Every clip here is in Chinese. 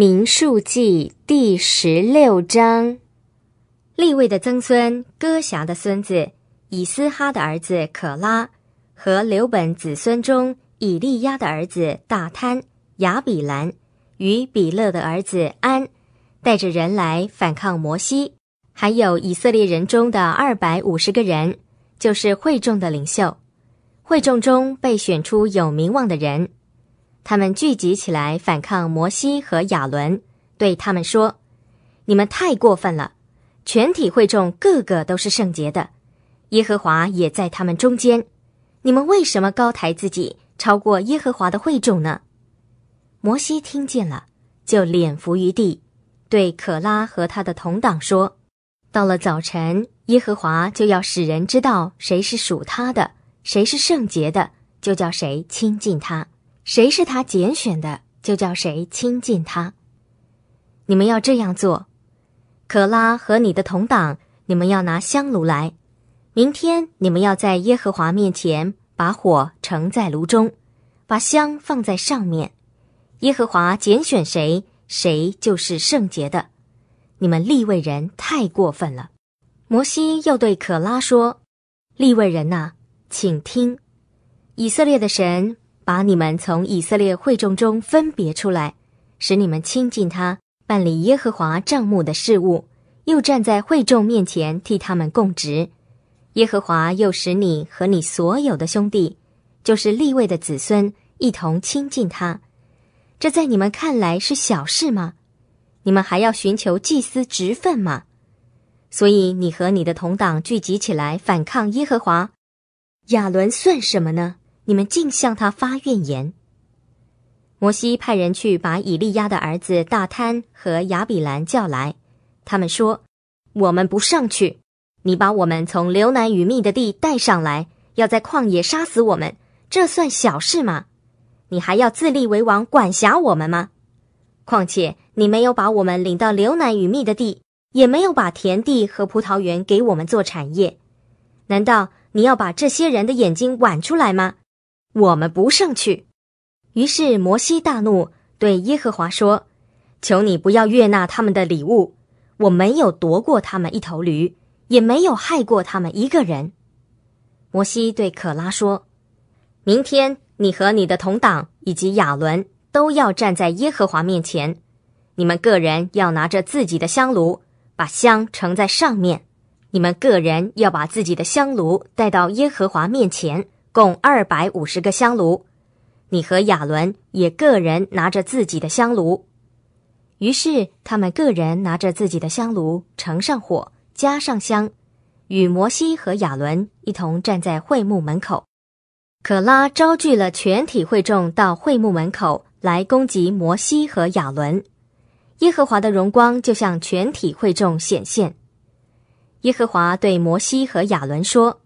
民数记第十六章，立位的曾孙哥辖的孙子以斯哈的儿子可拉，和刘本子孙中以利亚的儿子大贪雅比兰与比勒的儿子安，带着人来反抗摩西，还有以色列人中的二百五十个人，就是会众的领袖。会众中被选出有名望的人。他们聚集起来反抗摩西和亚伦，对他们说：“你们太过分了！全体会众个个都是圣洁的，耶和华也在他们中间。你们为什么高抬自己，超过耶和华的会众呢？”摩西听见了，就脸伏于地，对可拉和他的同党说：“到了早晨，耶和华就要使人知道谁是属他的，谁是圣洁的，就叫谁亲近他。”谁是他拣选的，就叫谁亲近他。你们要这样做。可拉和你的同党，你们要拿香炉来。明天你们要在耶和华面前把火盛在炉中，把香放在上面。耶和华拣选谁，谁就是圣洁的。你们立位人太过分了。摩西又对可拉说：“立位人呐，请听，以色列的神。”把你们从以色列会众中分别出来，使你们亲近他，办理耶和华帐目的事务，又站在会众面前替他们供职。耶和华又使你和你所有的兄弟，就是立位的子孙一同亲近他。这在你们看来是小事吗？你们还要寻求祭司职分吗？所以你和你的同党聚集起来反抗耶和华，亚伦算什么呢？你们竟向他发怨言。摩西派人去把以利亚的儿子大贪和亚比兰叫来。他们说：“我们不上去，你把我们从流奶与蜜的地带上来，要在旷野杀死我们，这算小事吗？你还要自立为王管辖我们吗？况且你没有把我们领到流奶与蜜的地，也没有把田地和葡萄园给我们做产业，难道你要把这些人的眼睛剜出来吗？”我们不上去。于是摩西大怒，对耶和华说：“求你不要悦纳他们的礼物，我没有夺过他们一头驴，也没有害过他们一个人。”摩西对可拉说：“明天你和你的同党以及亚伦都要站在耶和华面前，你们个人要拿着自己的香炉，把香盛在上面，你们个人要把自己的香炉带到耶和华面前。”共二百五十个香炉，你和亚伦也个人拿着自己的香炉。于是他们个人拿着自己的香炉，盛上火，加上香，与摩西和亚伦一同站在会幕门口。可拉招聚了全体会众到会幕门口来攻击摩西和亚伦。耶和华的荣光就向全体会众显现。耶和华对摩西和亚伦说。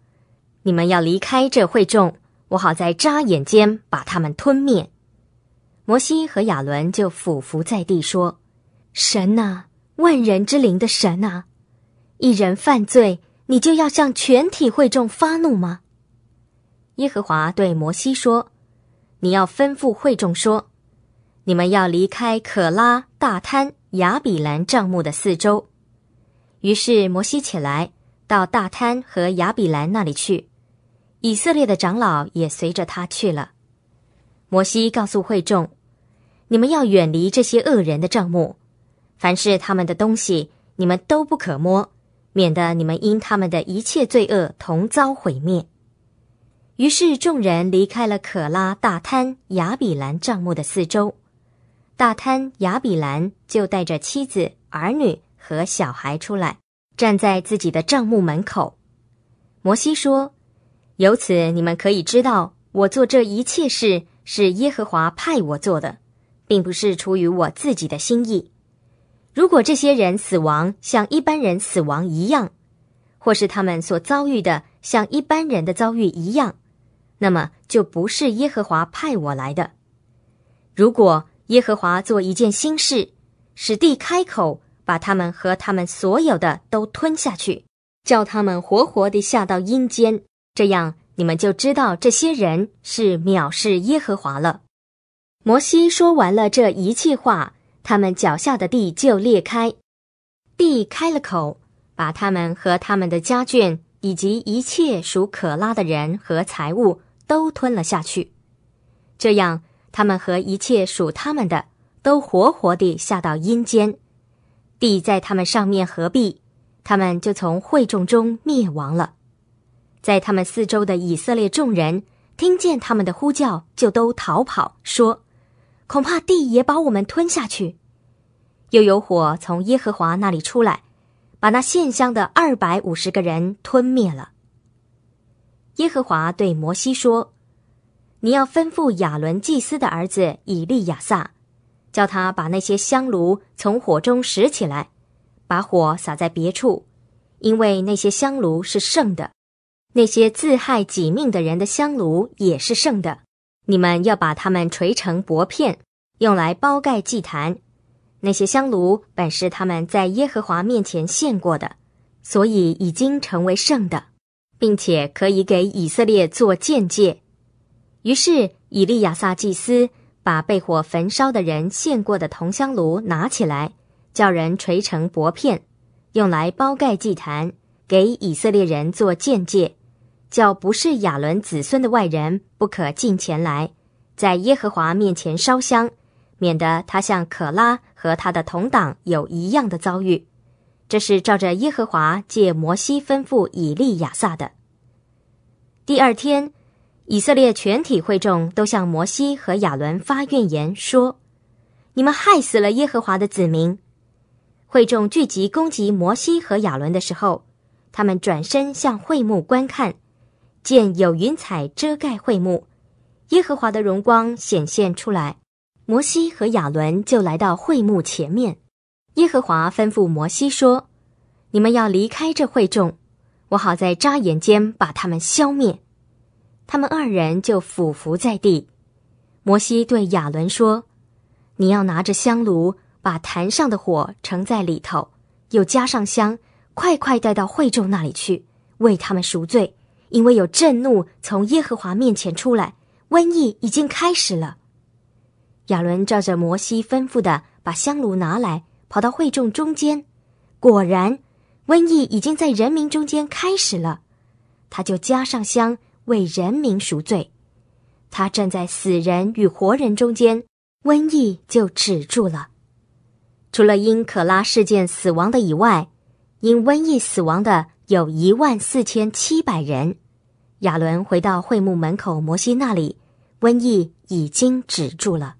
你们要离开这会众，我好在眨眼间把他们吞灭。摩西和亚伦就俯伏在地说：“神呐，万人之灵的神呐，一人犯罪，你就要向全体会众发怒吗？”耶和华对摩西说：“你要吩咐会众说：你们要离开可拉、大滩亚比兰帐幕的四周。”于是摩西起来，到大滩和亚比兰那里去。以色列的长老也随着他去了。摩西告诉会众：“你们要远离这些恶人的帐幕，凡是他们的东西，你们都不可摸，免得你们因他们的一切罪恶同遭毁灭。”于是众人离开了可拉、大滩雅比兰帐幕的四周。大滩雅比兰就带着妻子、儿女和小孩出来，站在自己的帐幕门口。摩西说。由此，你们可以知道，我做这一切事是耶和华派我做的，并不是出于我自己的心意。如果这些人死亡像一般人死亡一样，或是他们所遭遇的像一般人的遭遇一样，那么就不是耶和华派我来的。如果耶和华做一件新事，使地开口，把他们和他们所有的都吞下去，叫他们活活地下到阴间。这样，你们就知道这些人是藐视耶和华了。摩西说完了这一切话，他们脚下的地就裂开，地开了口，把他们和他们的家眷以及一切属可拉的人和财物都吞了下去。这样，他们和一切属他们的都活活地下到阴间，地在他们上面合璧，他们就从会众中灭亡了。在他们四周的以色列众人听见他们的呼叫，就都逃跑，说：“恐怕地也把我们吞下去。”又有火从耶和华那里出来，把那现香的二百五十个人吞灭了。耶和华对摩西说：“你要吩咐亚伦祭司的儿子以利亚撒，叫他把那些香炉从火中拾起来，把火撒在别处，因为那些香炉是圣的。”那些自害己命的人的香炉也是圣的，你们要把它们锤成薄片，用来包盖祭坛。那些香炉本是他们在耶和华面前献过的，所以已经成为圣的，并且可以给以色列做鉴界。于是以利亚撒祭司把被火焚烧的人献过的铜香炉拿起来，叫人锤成薄片，用来包盖祭坛，给以色列人做鉴界。叫不是亚伦子孙的外人不可近前来，在耶和华面前烧香，免得他像可拉和他的同党有一样的遭遇。这是照着耶和华借摩西吩咐以利亚撒的。第二天，以色列全体会众都向摩西和亚伦发怨言，说：“你们害死了耶和华的子民。”会众聚集攻击摩西和亚伦的时候，他们转身向会幕观看。见有云彩遮盖会幕，耶和华的荣光显现出来。摩西和亚伦就来到会幕前面。耶和华吩咐摩西说：“你们要离开这会众，我好在眨眼间把他们消灭。”他们二人就俯伏在地。摩西对亚伦说：“你要拿着香炉，把坛上的火盛在里头，又加上香，快快带到会众那里去，为他们赎罪。”因为有震怒从耶和华面前出来，瘟疫已经开始了。亚伦照着摩西吩咐的，把香炉拿来，跑到会众中间。果然，瘟疫已经在人民中间开始了。他就加上香，为人民赎罪。他站在死人与活人中间，瘟疫就止住了。除了因可拉事件死亡的以外，因瘟疫死亡的。有一万四千七百人。亚伦回到会幕门口，摩西那里，瘟疫已经止住了。